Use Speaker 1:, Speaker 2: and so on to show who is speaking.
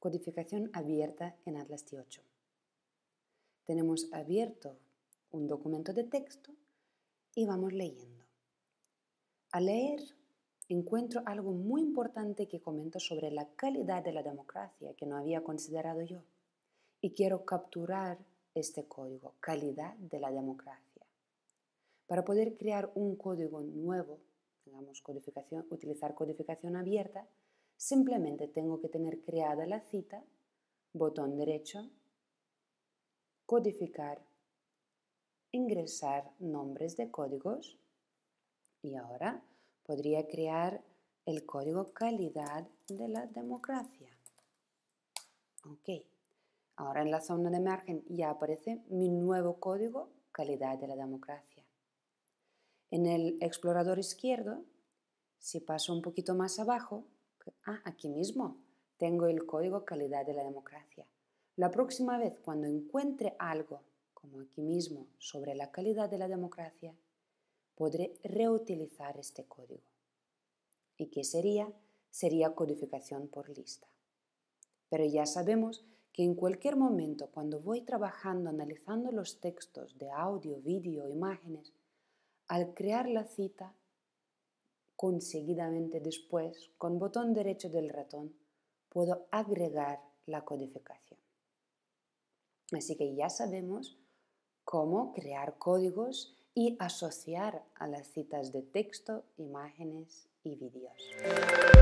Speaker 1: codificación abierta en Atlas
Speaker 2: T8. Tenemos abierto un documento de texto y vamos leyendo. Al leer encuentro algo muy importante que comento sobre la calidad de la democracia que no había considerado yo y quiero capturar este código, calidad de la democracia. Para poder crear un código nuevo, digamos, utilizar codificación abierta, Simplemente tengo que tener creada la cita, botón derecho, codificar, ingresar nombres de códigos y ahora podría crear el código calidad de la democracia. Ok, ahora en la zona de margen ya aparece mi nuevo código calidad de la democracia. En el explorador izquierdo, si paso un poquito más abajo, Ah, aquí mismo. Tengo el código calidad de la democracia. La próxima vez cuando encuentre algo, como aquí mismo, sobre la calidad de la democracia, podré reutilizar este código. ¿Y qué sería? Sería codificación por lista. Pero ya sabemos que en cualquier momento, cuando voy trabajando, analizando los textos de audio, vídeo, imágenes, al crear la cita conseguidamente después, con botón derecho del ratón, puedo agregar la codificación. Así que ya sabemos cómo crear códigos y asociar a las citas de texto, imágenes y vídeos.